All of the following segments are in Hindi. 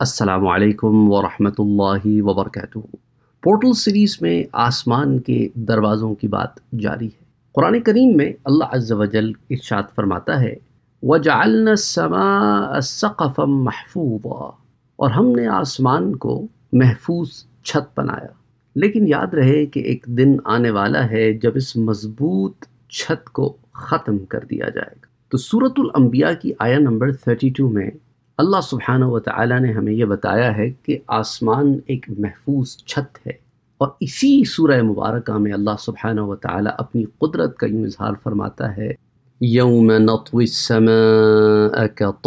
असलकम वरहमल वबरक पोर्टल सीरीज़ में आसमान के दरवाज़ों की बात जारी है कुरान करीम में अल्लाह अज्जल इर्शाद फरमाता है वजालसमाफ़म महफूबा और हमने आसमान को महफूज छत बनाया लेकिन याद रहे कि एक दिन आने वाला है जब इस मज़बूत छत को ख़त्म कर दिया जाएगा तो सूरतुल अम्बिया की आया नंबर थर्टी टू में अल्लाह सुबहान व ताली ने हमें यह बताया है कि आसमान एक महफूज छत है और इसी सूर मुबारक में अल्लाह सुबहान व ताली अपनी कुदरत का यूँ इजहार फरमाता है यौम नतुब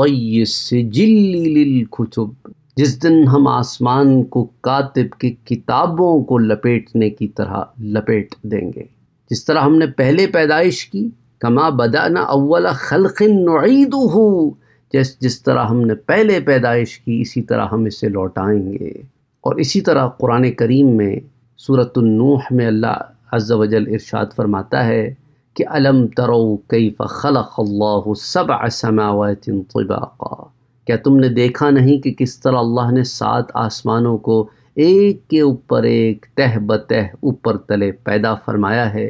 जिस दिन हम आसमान को कातिब की किताबों को लपेटने की तरह लपेट देंगे जिस तरह हमने पहले पैदाइश की कमा बदाना अव्वल खलकिन नुईद जिस जिस तरह हमने पहले पैदाइश की इसी तरह हम इसे लौटाएंगे और इसी तरह कुरान करीम में नूह में अल्लाह अज़्ज़ वजल इरशाद फरमाता है कि अलम तरो कई फ़ल़ल्ला सब असमावतिन तबाक़ा क्या तुमने देखा नहीं कि किस तरह अल्लाह ने सात आसमानों को एक के ऊपर एक तह बतह ऊपर तले पैदा फरमाया है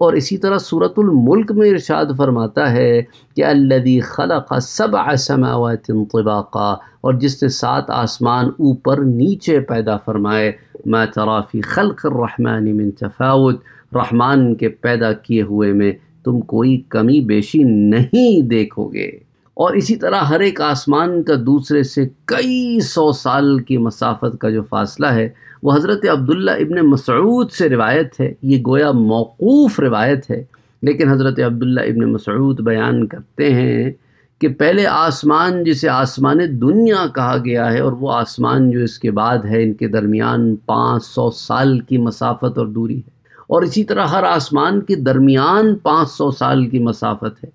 और इसी तरह सूरतुल मुल्क में इरशाद फरमाता है कि अल्लदी खलक सब आसमावत तबाक़ा और जिसने सात आसमान ऊपर नीचे पैदा फरमाए मा तराफ़ी खलक रहमान मिन तफावत रहमान के पैदा किए हुए में तुम कोई कमी बेशी नहीं देखोगे और इसी तरह हर एक आसमान का दूसरे से कई सौ साल की मसाफत का जो फ़ासला है वह हज़रत अब्दुल्ला इबन मसऊद से रिवायत है ये गोया मौकूफ़ रिवायत है लेकिन हज़रत अब्दुल्ला इबन मसऊद बयान करते हैं कि पहले आसमान जिसे आसमान दुनिया कहा गया है और वो आसमान जो इसके बाद है इनके दरमियान पाँच सौ साल की मसाफत और दूरी है और इसी तरह हर आसमान के दरमियान पाँच सौ साल की मसाफत है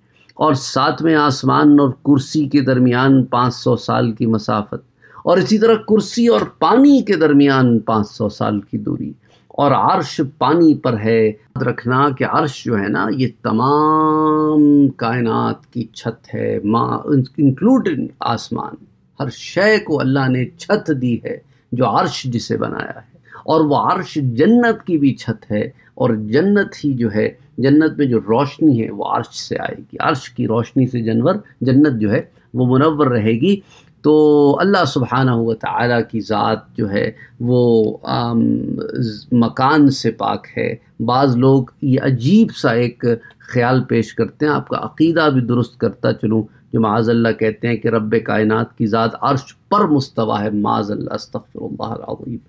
और सातवें आसमान और कुर्सी के दरमियान पाँच सौ साल की मसाफत और इसी तरह कुर्सी और पानी के दरमियान 500 साल की दूरी और आर्श पानी पर है याद रखना कि आर्श जो है ना ये तमाम कायनात की छत है माँ इंक्लूडिंग आसमान हर शय को अल्लाह ने छत दी है जो आर्श जिसे बनाया है और वह आर्श जन्नत की भी छत है और जन्नत ही जो है जन्नत में जो रोशनी है वो आर्श से आएगी आर्श की रोशनी से जानवर जन्नत जो है वो मुनवर रहेगी तो अल्लाह सुबहाना हुआ ताली की ज़ात जो है वो आम, मकान से पाक है बाज़ लोग ये अजीब सा एक ख्याल पेश करते हैं आपका अकीदा भी दुरुस्त करता चलूँ जो माजल्ला कहते हैं कि रब कायन की ज़ात अर्श पर मुस्तवा है माजल्लाफ़रबीब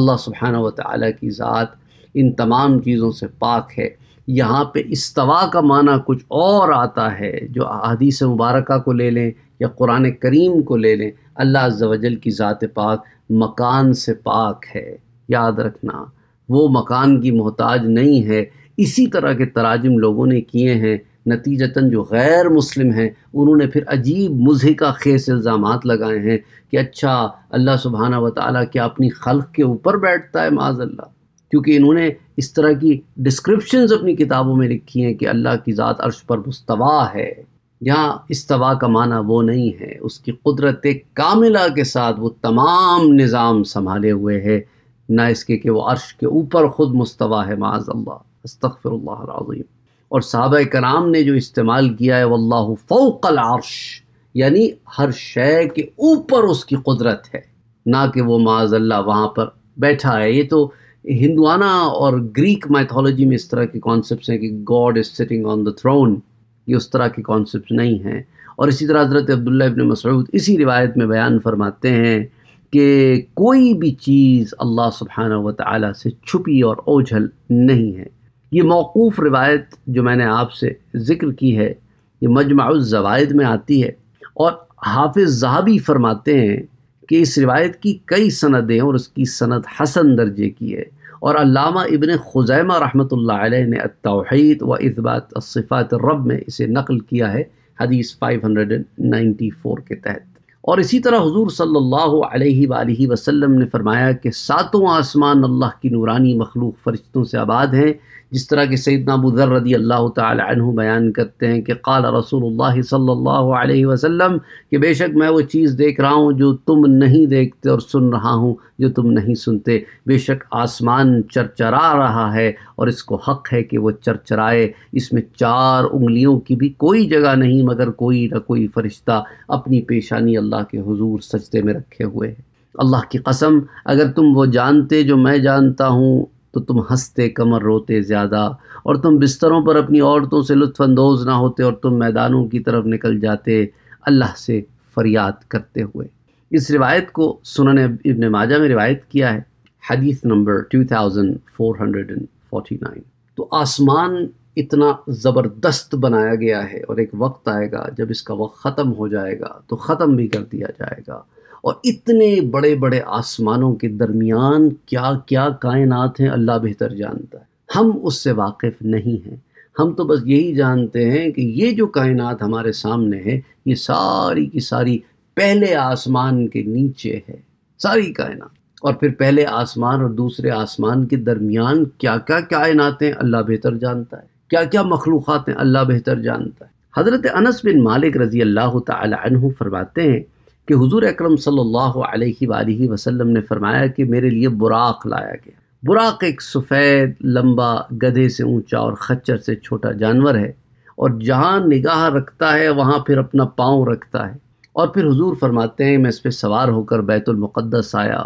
अल्लाह सुबहाना व ताली की ज़ात इन तमाम चीज़ों से पाक है यहाँ पे इस्तवा का माना कुछ और आता है जो अदीस मुबारक को ले लें या क़ुरान करीम को ले लें अल्लाह जवजल की ज़ात पाक मकान से पाक है याद रखना वो मकान की मोहताज नहीं है इसी तरह के तराजम लोगों ने किए हैं नतीजतन जो गैर मुस्लिम हैं उन्होंने फिर अजीब मुजहिका खेस इल्ज़ाम लगाए हैं कि अच्छा अल्लाह सुबहाना वाली क्या अपनी खल़ के ऊपर बैठता है माजल्ला क्योंकि इन्होंने इस तरह की डिस्क्रिप्शंस अपनी किताबों में लिखी हैं कि अल्लाह की ज़ात अर्श पर मुस्तवा है यहाँ इस्तवा का माना वो नहीं है उसकी कुदरत कामिला के साथ वो तमाम निज़ाम संभाले हुए है ना इसके कि वो अर्श के ऊपर ख़ुद मुस्तवा है माज़ल्ला अस्तफ़रल्लाज़ीम और साहब कराम ने जो इस्तेमाल किया है वल्ला फ़ौकल अर्श यानी हर शय के ऊपर उसकी कुदरत है ना कि वो माज़ल्ला वहाँ पर बैठा है ये तो हिंदवाना और ग्रीक माइथोलॉजी में इस तरह के कॉन्सेप्ट हैं कि God is sitting on the throne ये उस तरह के कॉन्सेप्ट नहीं हैं और इसी तरह हज़रत अब्दुल्ला इबन मसूद इसी रिवायत में बयान फरमाते हैं कि कोई भी चीज़ अल्लाह सुबहाना व से छुपी और ओझल नहीं है ये मौकूफ़ रिवायत जो मैंने आपसे ज़िक्र की है ये मजमाज़वायद में आती है और हाफिज़ जहाबी फरमाते हैं कि इस रिवायत की कई सनदें और उसकी सनद हसन दर्जे की है और इबन खुजैमा रहमत ने व इसबात सिफ़ात रब में इसे नकल किया है हदीस 594 के तहत और इसी तरह हुजूर सल्लल्लाहु अलैहि वसल्लम ने फरमाया कि सातों आसमान अल्लाह की नूरानी मखलूक फरिश्तों से आबाद हैं जिस तरह के सैदना बुज़र रदी अल्लाह तु बयान करते हैं कि काल रसूल सल्ला वसलम कि बेशक मैं वो चीज़ देख रहा हूँ जो तुम नहीं देखते और सुन रहा हूँ जो तुम नहीं सुनते बेशक आसमान चरचरा रहा है और इसको हक है कि वो चरचराए इसमें चार उंगलियों की भी कोई जगह नहीं मगर कोई ना कोई फरिश्ता अपनी पेशानी अल्लाह के हुजूर सजदे में रखे हुए है अल्लाह की कसम अगर तुम वो जानते जो मैं जानता हूँ तो तुम हंसते कमर रोते ज़्यादा और तुम बिस्तरों पर अपनी औरतों से लुत्फानंदोज़ ना होते और तुम मैदानों की तरफ निकल जाते अल्लाह से फरियाद करते हुए इस रिवायत को सुनने इबन माजा में रिवायत किया है हदीस नंबर 2449 तो आसमान इतना ज़बरदस्त बनाया गया है और एक वक्त आएगा जब इसका वक्त ख़त्म हो जाएगा तो ख़त्म भी कर दिया जाएगा और इतने बड़े बड़े आसमानों के दरमियान क्या क्या कायनात हैं अल्लाह बेहतर जानता है हम उससे वाकिफ़ नहीं हैं हम तो बस यही जानते हैं कि ये जो कायनात हमारे सामने है ये सारी की सारी पहले आसमान के नीचे है सारी कायनात और फिर पहले आसमान और दूसरे आसमान के दरमियान क्या क्या कायनातें अल्लाह बेहतर जानता है क्या क्या मखलूक़ हैं अल्लाह बेहतर जानता है हज़रत अनस बिन मालिक रज़ी अल्लाह तु फरमाते हैं कि हुजूर अकरम सल्लल्लाहु अलैहि वसल्लम ने फरमाया कि मेरे लिए बुराक लाया गया बुराक एक सफ़ेद लंबा गधे से ऊंचा और खच्चर से छोटा जानवर है और जहाँ निगाह रखता है वहाँ फिर अपना पाँव रखता है और फिर हुजूर फरमाते हैं मैं इस पर सवार होकर बैतुलमक़दस आया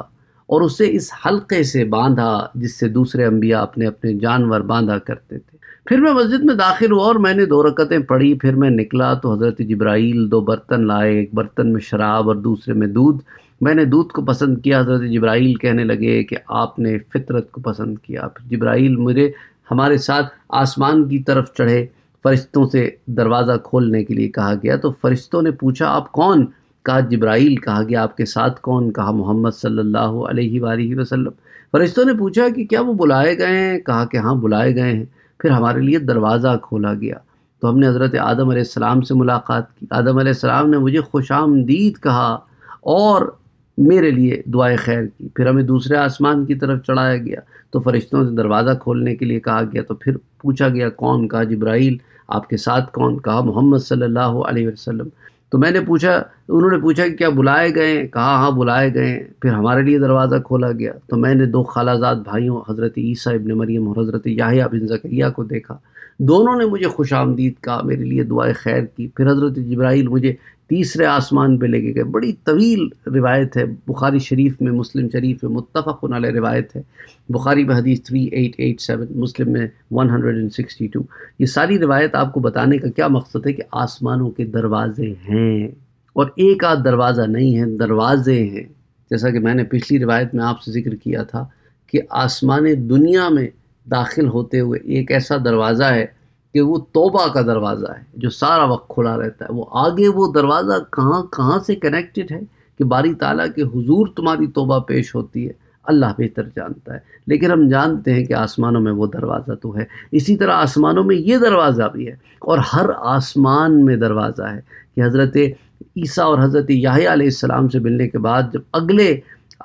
और उसे इस हल्के से बांधा जिससे दूसरे अम्बिया अपने अपने जानवर बांधा करते थे फिर मैं मस्जिद में दाखिल हुआ और मैंने दो रकतें पढ़ी फिर मैं निकला तो हज़रत जब्राइल दो बर्तन लाए एक बर्तन में शराब और दूसरे में दूध मैंने दूध को पसंद किया हज़रत जब्राइल कहने लगे कि आपने फ़ितरत को पसंद किया फिर जब्राइल मुझे हमारे साथ आसमान की तरफ चढ़े फरिश्तों से दरवाज़ा खोलने के लिए कहा गया तो फरिश्तों ने पूछा आप कौन कहा जब्राइल कहा गया आपके साथ कौन कहा मोहम्मद सल्लल्लाहु अलैहि सल्ला वसल्लम फरिश्तों ने पूछा कि क्या वो बुलाए गए हैं कहा कि हाँ बुलाए गए हैं फिर हमारे लिए दरवाज़ा खोला गया तो हमने हज़रत आदम से मुलाकात की आदम सलाम ने मुझे खुश आमदीद कहा और मेरे लिए दुआए खैर की फिर हमें दूसरे आसमान की तरफ चढ़ाया गया तो फरिश्तों से दरवाज़ा खोलने के लिए कहा गया तो फिर पूछा गया कौन कहा जब्राइल आपके साथ कौन कहा मोहम्मद सल्लल्लाहु अलैहि वसल्लम तो मैंने पूछा उन्होंने पूछा कि क्या बुलाए गए कहा हाँ बुलाए गए फिर हमारे लिए दरवाज़ा खोला गया तो मैंने दो खालाजात भाइयों हज़रत ईसा इबन मरीम और हज़रत याहिया बिन जकिया को देखा दोनों ने मुझे खुश आमदीद कहा मेरे लिए दुआ खैर की फिर हज़रत जब्राइल मुझे तीसरे आसमान पे लेके गए बड़ी तवील रिवायत है बुखारी शरीफ में मुस्लिम शरीफ में मुतफ़न रिवायत है बुखारी में हदीस सेवन मुस्लिम में one hundred and sixty two ये सारी रिवायत आपको बताने का क्या मकसद है कि आसमानों के दरवाज़े हैं और एक आध दरवाज़ा नहीं है दरवाज़े हैं जैसा कि मैंने पिछली रिवायत में आपसे जिक्र किया था कि आसमान दुनिया में दाखिल होते हुए एक ऐसा दरवाज़ा है कि वो तोबा का दरवाज़ा है जो सारा वक्त खुला रहता है वो आगे वो दरवाज़ा कहाँ कहाँ से कनेक्टेड है कि बारी ताला के हुजूर तुम्हारी तोबा पेश होती है अल्लाह बेहतर जानता है लेकिन हम जानते हैं कि आसमानों में वो दरवाज़ा तो है इसी तरह आसमानों में ये दरवाज़ा भी है और हर आसमान में दरवाज़ा है कि हज़रत ईसा और हज़रत याह्याम से मिलने के बाद जब अगले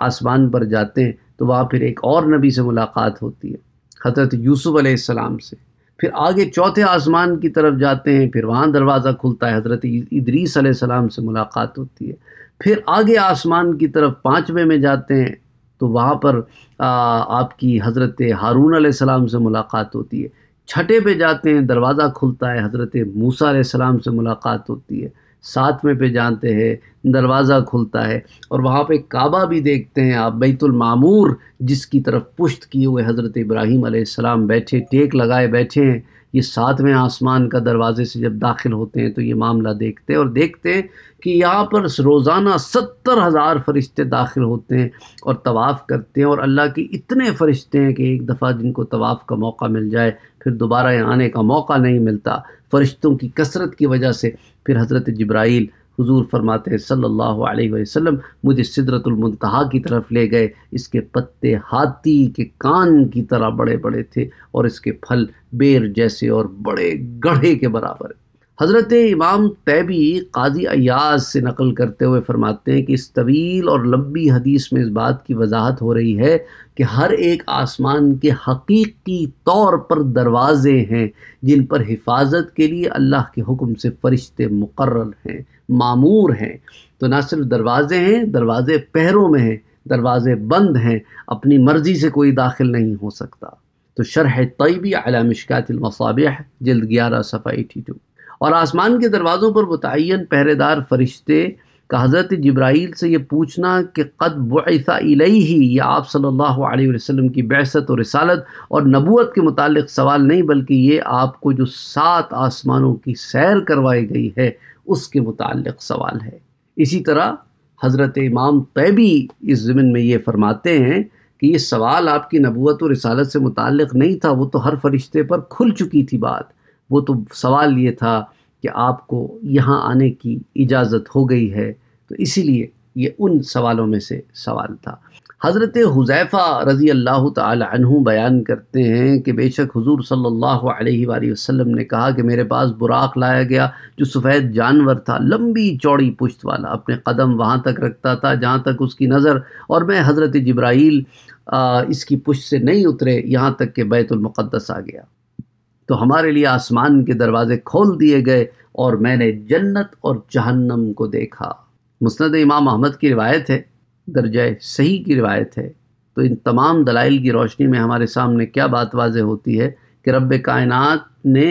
आसमान पर जाते हैं तो वहाँ फिर एक और नबी से मुलाकात होती है हज़रत यूसुफ़ सलाम से फिर आगे चौथे आसमान की तरफ जाते हैं फिर वहाँ दरवाज़ा खुलता है हज़रत इदरीस सलाम से मुलाकात होती है फिर आगे आसमान की तरफ पाँचवें में जाते हैं तो वहाँ पर आ, आपकी हज़रत हारून सलाम से मुलाकात होती है छठे पे जाते हैं दरवाज़ा खुलता है हज़रत मूसा सलाम से मुलाकात होती है सातवें पे जानते हैं दरवाज़ा खुलता है और वहाँ पे काबा भी देखते हैं आप बैतुल मामूर जिसकी तरफ पुश्त किए हुए हज़रत इब्राहीम सलाम बैठे टेक लगाए बैठे हैं ये सातवें आसमान का दरवाज़े से जब दाखिल होते हैं तो ये मामला देखते हैं और देखते हैं कि यहाँ पर रोज़ाना सत्तर हज़ार फरिश्ते दाखिल होते हैं और तवाफ़ करते हैं और अल्लाह के इतने फरिश्ते हैं कि एक दफ़ा जिनको तवाफ़ का मौका मिल जाए फिर दोबारा यहाँ आने का मौका नहीं मिलता फरिश्तों की कसरत की वजह से फिर हज़रत जब्राइल हुजूर फरमाते हैं सल्लल्लाहु अलैहि वसल्लम मुझे सिदरतुलमतहा की तरफ ले गए इसके पत्ते हाथी के कान की तरह बड़े बड़े थे और इसके फल बेर जैसे और बड़े गढ़े के बराबर हज़रत इमाम तैबी काजी अयाज से नकल करते हुए फरमाते हैं कि इस तवील और लंबी हदीस में इस बात की वजाहत हो रही है कि हर एक आसमान के हकीकी तौर पर दरवाज़े हैं जिन पर हिफाजत के लिए अल्लाह के हुक्म से फ़रिश्ते मुकर हैं मामूर हैं तो ना सिर्फ दरवाज़े हैं दरवाज़े पहरों में हैं दरवाज़े बंद हैं अपनी मर्ज़ी से कोई दाखिल नहीं हो सकता तो शरह तयबी अला मिशकातिलमसाबिया जल्द ग्यारह सफ़ा एटी टू और आसमान के दरवाज़ों पर मुतन पहरेदार फरिश्ते का हज़रत जब्राइल से ये पूछना कि कद बैसा ही यह आप सल्लल्लाहु अलैहि वसल्लम की बैसत और रसालत और नबूत के मुतालिक सवाल नहीं बल्कि ये आपको जो सात आसमानों की सैर करवाई गई है उसके मुतालिक सवाल है इसी तरह हज़रत इमाम तैबी इस ज़मीन में ये फरमाते हैं कि ये सवाल आपकी नबूत और रसालत से मुतक़ नहीं था वो तो हर फरिश्ते पर खुल चुकी थी बात वो तो सवाल ये था कि आपको यहाँ आने की इजाज़त हो गई है तो इसीलिए ये उन सवालों में से सवाल था हज़रत हुज़ैफ़ा रज़ी अल्लाह तहु बयान करते हैं कि बेशक हुजूर सल्लल्लाहु अलैहि वसल्लम ने कहा कि मेरे पास बुराक लाया गया जो सफ़ेद जानवर था लंबी चौड़ी पुश्त वाला अपने कदम वहाँ तक रखता था जहाँ तक उसकी नज़र और मैं हज़रत जब्राइल इसकी पुश्त से नहीं उतरे यहाँ तक कि बैतुलमक़दस आ गया तो हमारे लिए आसमान के दरवाज़े खोल दिए गए और मैंने जन्नत और जहन्नम को देखा मुस्ंद इमाम अहमद की रिवायत है दर्ज सही की रिवायत है तो इन तमाम दलाइल की रोशनी में हमारे सामने क्या बात वाज होती है कि रब कायन ने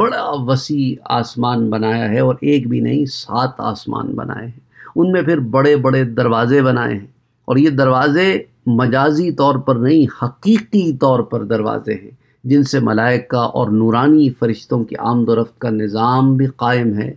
बड़ा वसी आसमान बनाया है और एक भी नहीं सात आसमान बनाए हैं उनमें फिर बड़े बड़े दरवाज़े बनाए हैं और ये दरवाज़े मजाजी तौर पर नहीं हकीकी तौर पर दरवाज़े हैं जिनसे मलाइका और नूरानी फरिश्तों की आमदोरफ़्त का निज़ाम भी कायम है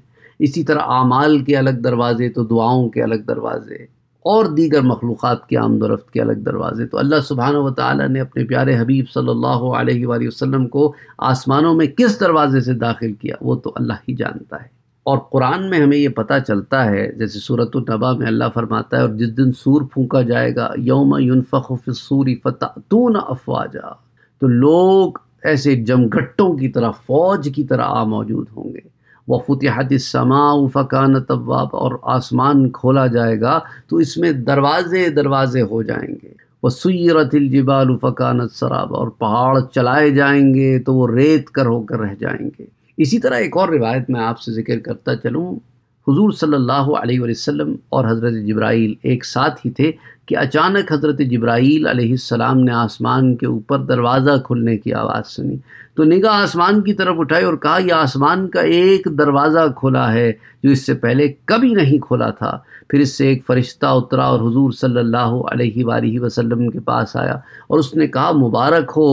इसी तरह आमाल के अलग दरवाज़े तो दुआओं के अलग दरवाज़े और दीगर मखलूक़ की आमदोरफ़्त के अलग दरवाज़े तो अल्लाह सुबहान व ताली ने अपने प्यारे हबीब सल्लल्लाहु अलैहि वसल्लम को आसमानों में किस दरवाज़े से दाखिल किया वो तो अल्लाह ही जानता है और कुरान में हमें ये पता चलता है जैसे सूरत नबा में अल्लाह फरमाता है और जिस दिन सूर फूका जाएगा यौम यूनफ़ूफ़सूरी फ़तून अफवाजा तो लोग ऐसे जमघट्टों की तरह फौज की तरह आ मौजूद होंगे व फतहत समाउ फ़कान तब्वाब और आसमान खोला जाएगा तो इसमें दरवाजे दरवाजे हो जाएंगे वह सुरतिल जबाल फ़कानत शराब और पहाड़ चलाए जाएंगे तो वो रेत कर होकर रह जाएंगे इसी तरह एक और रिवायत मैं आपसे ज़िक्र करता चलूँ हुजूर सल्लल्लाहु अलैहि वसल्लम और हज़रत जिब्राइल एक साथ ही थे कि अचानक हज़रत जब्राइल अलैहिस्सलाम ने आसमान के ऊपर दरवाज़ा खुलने की आवाज़ सुनी तो निगाह आसमान की तरफ उठाई और कहा यह आसमान का एक दरवाज़ा खुला है जो इससे पहले कभी नहीं खुला था फिर इससे एक फ़रिश्ता उतरा और हुजूर सल्लल्लाहु अलैहि वसल्लम के पास आया और उसने कहा मुबारक हो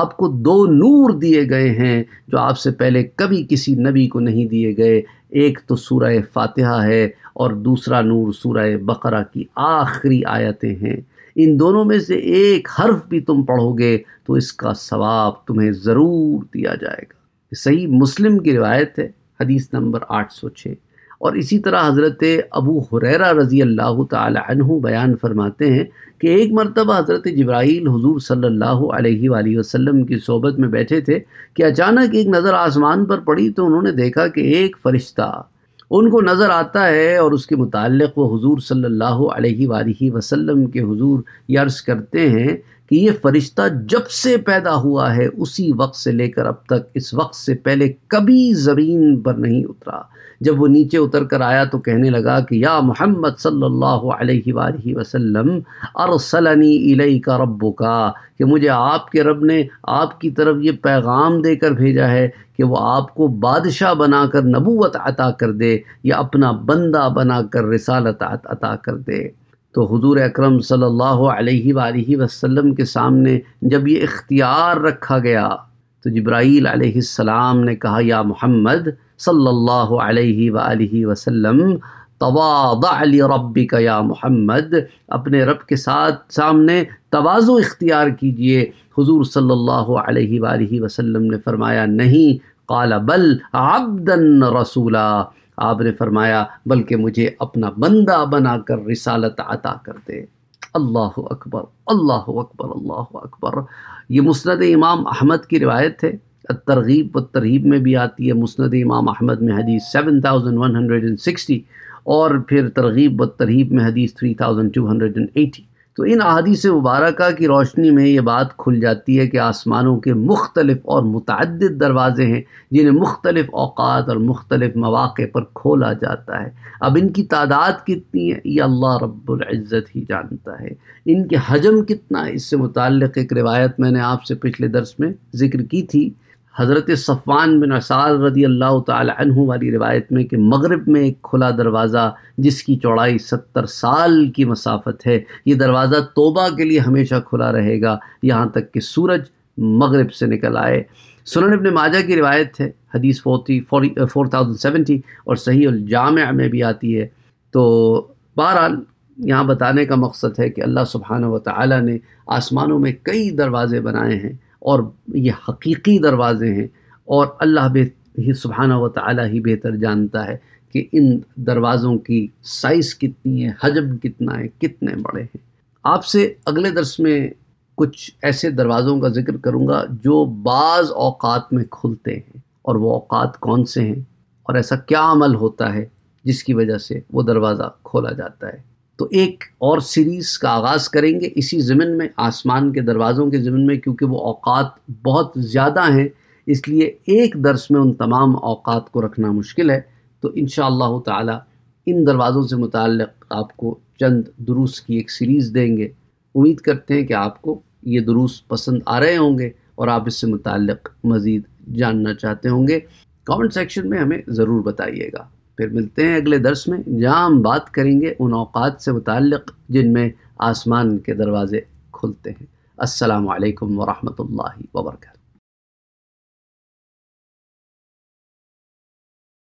आपको दो नूर दिए गए हैं जो आपसे पहले कभी किसी नबी को नहीं दिए गए एक तो सूर फातिहा है और दूसरा नूर सूर बकरा की आखिरी आयतें हैं इन दोनों में से एक हर्फ भी तुम पढ़ोगे तो इसका सवाब तुम्हें ज़रूर दिया जाएगा सही मुस्लिम की रिवायत है हदीस नंबर आठ सौ छः और इसी तरह हज़रत अबू हुररा रज़ी अल्लाह तहु बयान फरमाते हैं कि एक मरतबा हज़रत जब्राईल हजूर सल्लल्लाहु अलैहि वसल्लम की सोबत में बैठे थे कि अचानक एक नज़र आसमान पर पड़ी तो उन्होंने देखा कि एक फ़रिश्ता उनको नज़र आता है और उसके मुतक़ वो हुजूर सल्लल्लाहु अलैहि वसल्लम के हुजूर ये करते हैं कि ये फ़रिश्ता जब से पैदा हुआ है उसी वक्त से लेकर अब तक इस वक्त से पहले कभी ज़मीन पर नहीं उतरा जब वो नीचे उतर कर आया तो कहने लगा कि या मोहम्मद सल्लल्लाहु अलैहि वसल्लम अरसलनी इलई का रब्बो का कि मुझे आपके रब ने आपकी तरफ ये पैगाम देकर भेजा है कि वो आपको बादशाह बनाकर नबूवत अता कर दे या अपना बंदा बनाकर रिसालत अता कर दे तो हुजूर अकरम सल्लल्लाहु अलैहि अलैहि वसल्लम के सामने जब ये इख्तियार रखा गया तो जब्राईल अलैहिस्सलाम ने कहा या मोहम्मद सल्लल्लाहु अलैहि अलैहि वसल्लम तवादा रब्बी का या मोहम्मद अपने रब के साथ सामने तवाज़ु इख्तियार कीजिए हुजूर सल्लल्लाहु अलैहि अलैहि वसल्लम ने फरमाया नहीं काला बल आबदन रसूला आपने फरमाया बल्कि मुझे अपना बंदा बनाकर रिसालत अता कर दे अल्लाह अकबर अल्लाह अकबर अल्लाह अकबर ये मुस्ंद इमाम अहमद की रिवायत है तरगीब व तरहीब में भी आती है मुस्ंद इमाम अहमद में हदीस seven thousand one hundred and sixty और फिर तरगीब व तरहीब में हदीस three thousand two hundred and eighty तो इन से मुबारक की रोशनी में ये बात खुल जाती है कि आसमानों के मुख्तलिफ़ और मुतद दरवाज़े हैं जिन्हें मुख्तलिफ़ अवात और मुख्तलिफ़ मौाक़े पर खोला जाता है अब इनकी तादाद कितनी है ये अल्लाह रब्ज़त ही जानता है इनके हजम कितना इससे मुतक़ एक रिवायत मैंने आपसे पिछले दर्स में ज़िक्र की थी हज़रत सफ़ान बिन असार रदी अल्लाह तु वाली रिवायत में कि मगरब में एक खुला दरवाज़ा जिसकी चौड़ाई सत्तर साल की मसाफत है ये दरवाज़ा तोबा के लिए हमेशा खुला रहेगा यहाँ तक कि सूरज मगरब से निकल आए सुनन इबन माजा की रिवायत है हदीस forty forty four thousand seventy और सही अलजाम में भी आती है तो बहरहाल यहाँ बताने का मकसद है कि अल्लाह सुबहान व ने आसमानों में कई दरवाज़े बनाए हैं और ये हकीकी दरवाज़े हैं और अल्लाह बे ही सुबहाना व ताली ही बेहतर जानता है कि इन दरवाज़ों की साइज़ कितनी है हजम कितना है कितने बड़े हैं आपसे अगले दरस में कुछ ऐसे दरवाज़ों का जिक्र करूँगा जो बाज़ अवकात में खुलते हैं और वो अवात कौन से हैं और ऐसा क्या अमल होता है जिसकी वजह से वो दरवाज़ा खोला जाता है तो एक और सीरीज़ का आगाज़ करेंगे इसी ज़मीन में आसमान के दरवाज़ों के ज़मीन में क्योंकि वो अवकात बहुत ज़्यादा हैं इसलिए एक दर्स में उन तमाम अवात को रखना मुश्किल है तो इन ताला इन दरवाज़ों से मुतक़ आपको चंद दुरुस की एक सीरीज़ देंगे उम्मीद करते हैं कि आपको ये दुरुस पसंद आ रहे होंगे और आप इससे मुतक़ मज़ीद जानना चाहते होंगे कमेंट सेक्शन में हमें ज़रूर बताइएगा फिर मिलते हैं अगले दर्स में जहाँ हम बात करेंगे उन अवकात से मुतक़ जिनमें आसमान के दरवाज़े खुलते हैं असलकम वरहमल वर्का